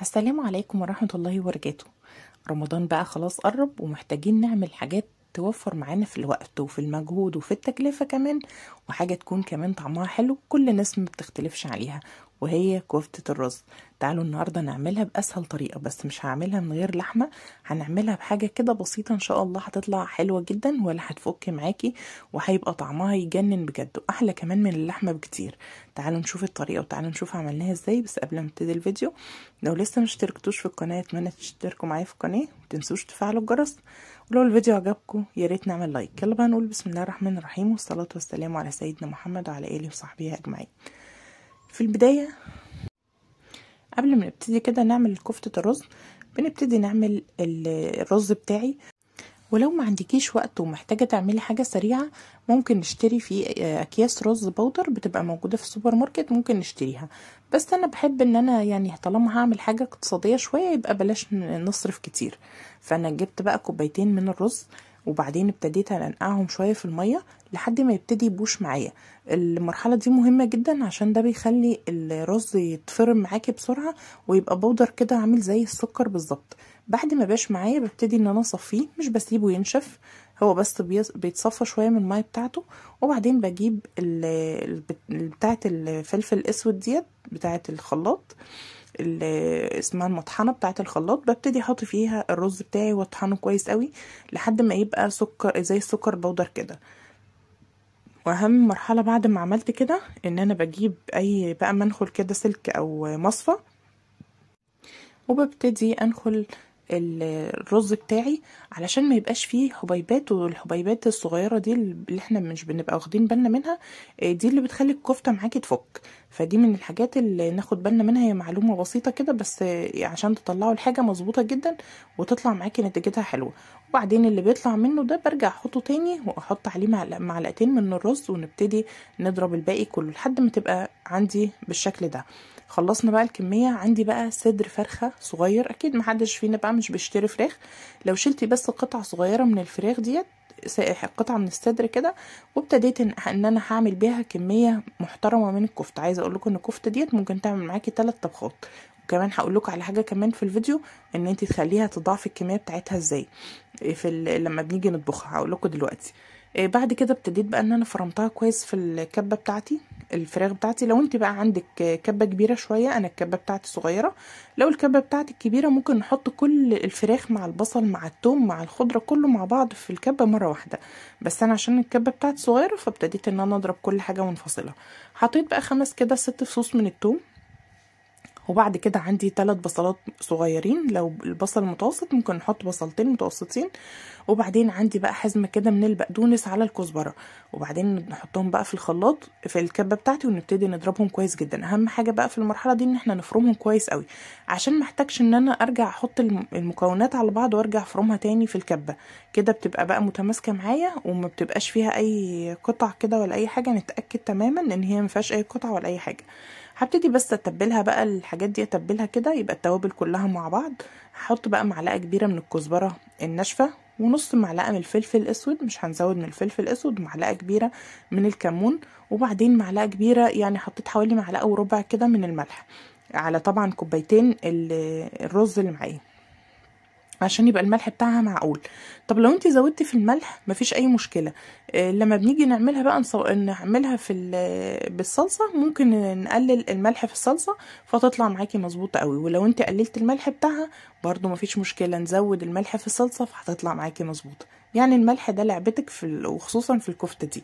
السلام عليكم ورحمة الله وبركاته رمضان بقى خلاص قرب ومحتاجين نعمل حاجات توفر معانا في الوقت وفي المجهود وفي التكلفة كمان وحاجة تكون كمان طعمها حلو كل الناس ما بتختلفش عليها وهي كفتة الرز تعالوا النهاردة نعملها بأسهل طريقة بس مش هعملها من غير لحمة هنعملها بحاجة كده بسيطة إن شاء الله هتطلع حلوة جدا ولا هتفك معاكي وهيبقى طعمها يجنن بجد وأحلى كمان من اللحمة بكتير تعالوا نشوف الطريقة وتعالوا نشوف عملناها إزاي بس قبل ما نبتدي الفيديو لو لسه مشتركتوش في القناة أتمنى تشتركوا معايا في القناة متنسوش تفعلوا الجرس ولو الفيديو عجبكم يا ريت نعمل لايك يلا بقى نقول بسم الله الرحمن الرحيم والصلاة والسلام على سيدنا محمد وعلى آله وصحبه أجمعين في البداية قبل ما نبتدي كده نعمل كفتة الرز بنبتدي نعمل الرز بتاعي ولو ما عندكيش وقت ومحتاجة تعملي حاجة سريعة ممكن نشتري في آه، أكياس رز بودر بتبقى موجودة في السوبر ماركت ممكن نشتريها بس أنا بحب إن أنا يعني طالما هعمل حاجة اقتصادية شوية يبقى بلاش نصرف كتير فأنا جبت بقى كوبايتين من الرز وبعدين ابتديت انقعهم شويه في الميه لحد ما يبتدي يبوش معايا المرحله دي مهمه جدا عشان ده بيخلي الرز يتفرم معاكي بسرعه ويبقى بودر كده عامل زي السكر بالظبط بعد ما باش معايا ببتدي ان انا اصفيه مش بسيبه ينشف هو بس بيتصفى شويه من الميه بتاعته وبعدين بجيب بتاعه الفلفل الاسود ديت بتاعه الخلاط اسمها المطحنه بتاعه الخلاط ببتدي احط فيها الرز بتاعي واطحنه كويس قوي لحد ما يبقى سكر زي السكر بودر كده واهم مرحله بعد ما عملت كده ان انا بجيب اي بقى منخل كده سلك او مصفى وببتدي انخل الرز بتاعي علشان ما يبقاش فيه حبيبات والحبيبات الصغيره دي اللي احنا مش بنبقى واخدين بالنا منها آه، دي اللي بتخلي الكفته معاكي تفك فدي من الحاجات اللي ناخد بالنا منها هي معلومه بسيطه كده بس آه، عشان تطلعوا الحاجه مظبوطه جدا وتطلع معاكي نتيجتها حلوه وبعدين اللي بيطلع منه ده برجع احطه تاني واحط عليه معلقتين من الرز ونبتدي نضرب الباقي كله لحد ما تبقى عندي بالشكل ده خلصنا بقى الكمية عندي بقى صدر فرخة صغير اكيد محدش فينا بقى مش بيشتري فراخ لو شلتي بس قطعة صغيرة من الفراخ ديت قطعة من الصدر كده وابتديت ان, انا هعمل بيها كمية محترمة من الكفتة عايزة اقول لكم ان الكفتة ديت ممكن تعمل معاكي ثلاث طبخات وكمان هقول لكم على حاجه كمان في الفيديو ان انت تخليها تضاعف الكميه بتاعتها ازاي إيه، في لما بنيجي نطبخها هقول لكم دلوقتي إيه، بعد كده ابتديت بقى ان انا فرمتها كويس في الكبه بتاعتي الفراخ بتاعتي لو انت بقى عندك كبه كبيره شويه انا الكبه بتاعتي صغيره لو الكبه بتاعتي كبيره ممكن نحط كل الفراخ مع البصل مع التوم مع الخضره كله مع بعض في الكبه مره واحده بس انا عشان الكبه بتاعتي صغيره فابتديت ان انا اضرب كل حاجه وانفصلها حطيت بقى خمس كده ست فصوص من التوم وبعد كده عندي ثلاث بصلات صغيرين لو البصل متوسط ممكن نحط بصلتين متوسطين وبعدين عندي بقى حزمه كده من البقدونس على الكزبره وبعدين نحطهم بقى في الخلاط في الكبه بتاعتي ونبتدي نضربهم كويس جدا اهم حاجه بقى في المرحله دي ان احنا نفرمهم كويس قوي عشان ما احتاجش ان انا ارجع احط المكونات على بعض وارجع افرمها تاني في الكبه كده بتبقى بقى متماسكه معايا وما بتبقاش فيها اي قطع كده ولا اي حاجه نتاكد تماما ان هي ما اي قطع ولا اي حاجه هبتدي بس اتبلها بقى الحاجات دي اتبلها كده يبقى التوابل كلها مع بعض هحط بقى معلقه كبيره من الكزبره الناشفه ونص معلقه من الفلفل الاسود مش هنزود من الفلفل الاسود معلقه كبيره من الكمون وبعدين معلقه كبيره يعني حطيت حوالي معلقه وربع كده من الملح على طبعا كوبايتين الرز اللي معايا عشان يبقى الملح بتاعها معقول طب لو انت زودتي في الملح مفيش اي مشكله آه، لما بنيجي نعملها بقى نصو... نعملها في ال... بالصلصه ممكن نقلل الملح في الصلصه فتطلع معاكي مظبوطه قوي ولو انت قللت الملح بتاعها برده مفيش مشكله نزود الملح في الصلصه فهتطلع معاكي مظبوطه يعني الملح ده لعبتك في ال... وخصوصا في الكفته دي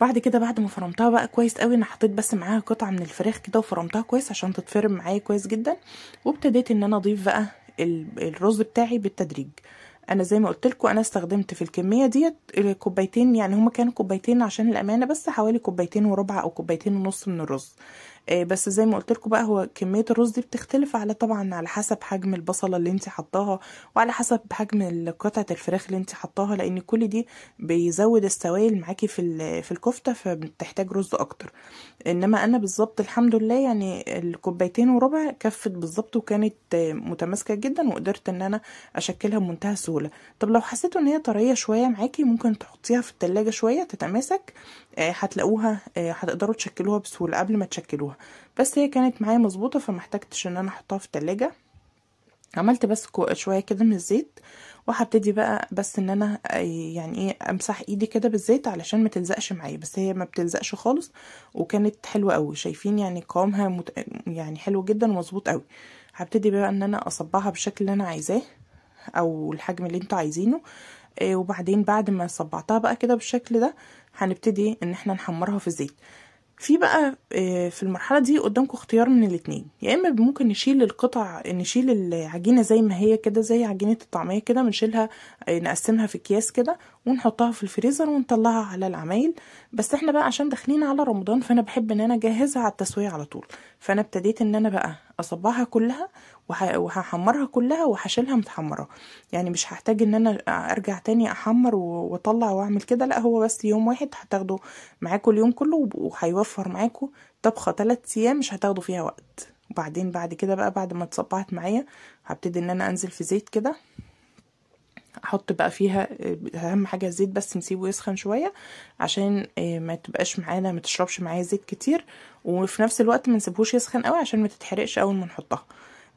بعد كده بعد ما فرمتها بقى كويس قوي انا حطيت بس معاها قطعه من الفراخ كده وفرمتها كويس عشان تتفرم معايا كويس جدا وابتديت ان انا اضيف بقى الرز بتاعي بالتدريج انا زي ما قلت لكم انا استخدمت في الكميه ديت كوبايتين يعني هما كانوا كوبايتين عشان الامانه بس حوالي كوبايتين وربع او كوبايتين ونص من الرز آه، بس زي ما قلت لكم بقى هو كميه الرز دي بتختلف على طبعا على حسب حجم البصله اللي انت حطاها وعلى حسب حجم قطعه الفراخ اللي انت حطاها لان كل دي بيزود السوائل معاكي في في الكفته فبتحتاج رز اكتر انما انا بالظبط الحمد لله يعني الكوبايتين وربع كفت بالظبط وكانت متماسكه جدا وقدرت ان انا اشكلها بمنتهى السهوله طب لو حسيتوا ان هي طريه شويه معاكي ممكن تحطيها في التلاجة شويه تتماسك آه، هتلاقوها آه، هتقدروا تشكلوها بسهوله قبل ما تشكلوها بس هي كانت معايا مظبوطه احتجتش ان انا احطها في التلاجة عملت بس شويه كده من الزيت وهبتدي بقى بس ان انا يعني ايه امسح ايدي كده بالزيت علشان ما تلزقش معايا بس هي ما بتلزقش خالص وكانت حلوه قوي شايفين يعني قوامها مت... يعني حلو جدا ومظبوط قوي هبتدي بقى ان انا اصبعها بالشكل اللي انا عايزاه او الحجم اللي انتوا عايزينه آه، وبعدين بعد ما صبعتها بقى كده بالشكل ده هنبتدي ان احنا نحمرها في الزيت في بقى آه، في المرحله دي قدامكم اختيار من الاتنين يا اما ممكن نشيل القطع نشيل العجينه زي ما هي كده زي عجينه الطعميه كده بنشيلها آه، نقسمها في اكياس كده ونحطها في الفريزر ونطلعها على العمايل بس احنا بقى عشان داخلين على رمضان فانا بحب ان انا اجهزها على التسويه على طول فانا ابتديت ان انا بقى اصبعها كلها وهحمرها كلها وهشيلها متحمره يعني مش هحتاج ان انا ارجع تاني احمر واطلع واعمل كده لا هو بس يوم واحد هتاخده معاكو اليوم كله وهيوفر معاكو طبخه تلات ايام مش هتاخدوا فيها وقت وبعدين بعد كده بقى بعد ما اتصبعت معايا هبتدي ان انا انزل في زيت كده احط بقى فيها اهم حاجه الزيت بس نسيبه يسخن شويه عشان آه، ما تبقاش معانا ما تشربش معايا زيت كتير وفي نفس الوقت ما نسيبهوش يسخن قوي عشان ما تتحرقش اول ما نحطها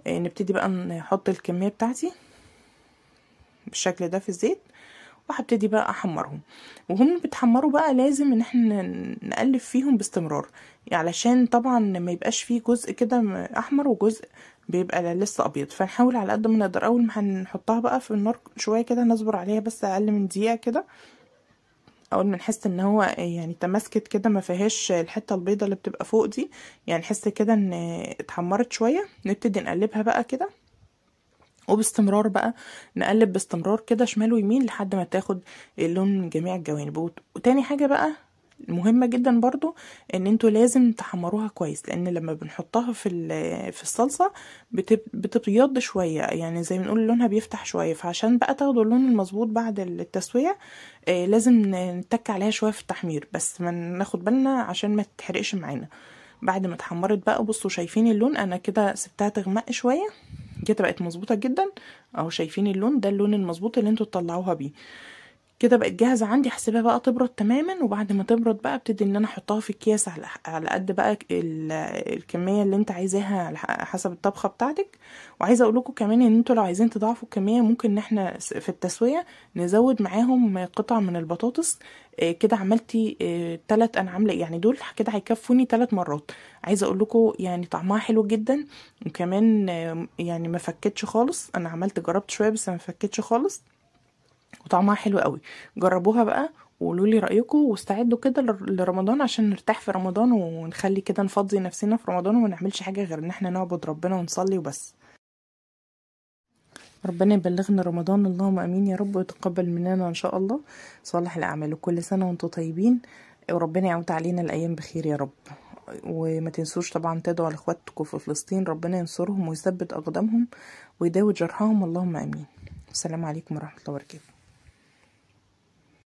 آه، نبتدي بقى نحط الكميه بتاعتي بالشكل ده في الزيت وهبتدي بقى احمرهم وهم بيتحمروا بقى لازم ان احنا نقلب فيهم باستمرار علشان طبعا ما يبقاش فيه جزء كده احمر وجزء بيبقى لسه ابيض فنحاول على قد ما نقدر اول ما هنحطها بقى في النار شويه كده نصبر عليها بس اقل من دقيقه كده اول ما نحس ان هو يعني تماسكت كده ما فيهاش الحته البيضه اللي بتبقى فوق دي يعني نحس كده ان اتحمرت شويه نبتدي نقلبها بقى كده وباستمرار بقى نقلب باستمرار كده شمال ويمين لحد ما تاخد اللون من جميع الجوانب وتاني حاجه بقى مهمه جدا برضو ان انتوا لازم تحمروها كويس لان لما بنحطها في في الصلصه بتبيض شويه يعني زي ما نقول لونها بيفتح شويه فعشان بقى تاخدوا اللون المظبوط بعد التسويه آه، لازم نتك عليها شويه في التحمير بس ما ناخد بالنا عشان ما تتحرقش معانا بعد ما اتحمرت بقى بصوا شايفين اللون انا كده سبتها تغمق شويه كده بقت مظبوطه جدا اهو شايفين اللون ده اللون المظبوط اللي انتوا تطلعوها بيه كده بقت جاهزه عندي هسيبها بقى تبرد تماما وبعد ما تبرد بقى ابتدي ان انا احطها في اكياس على على قد بقى الكميه اللي انت عايزاها حسب الطبخه بتاعتك وعايزه اقول لكم كمان ان انتوا لو عايزين تضاعفوا الكميه ممكن ان احنا في التسويه نزود معاهم قطع من البطاطس آه، كده عملتي آه، تلات انا عامله يعني دول كده هيكفوني تلات مرات عايزه اقول لكم يعني طعمها حلو جدا وكمان آه، يعني ما فكتش خالص انا عملت جربت شويه بس ما فكتش خالص وطعمها حلو قوي جربوها بقى وقولوا لي رايكم واستعدوا كده لرمضان عشان نرتاح في رمضان ونخلي كده نفضي نفسنا في رمضان وما نعملش حاجه غير ان احنا نعبد ربنا ونصلي وبس ربنا يبلغنا رمضان اللهم امين يا رب ويتقبل مننا ان شاء الله صالح الاعمال وكل سنه وانتم طيبين وربنا يعود علينا الايام بخير يا رب وما تنسوش طبعا تدعوا لاخواتكم في فلسطين ربنا ينصرهم ويثبت اقدامهم ويداوي جرحهم اللهم امين السلام عليكم ورحمه الله وبركاته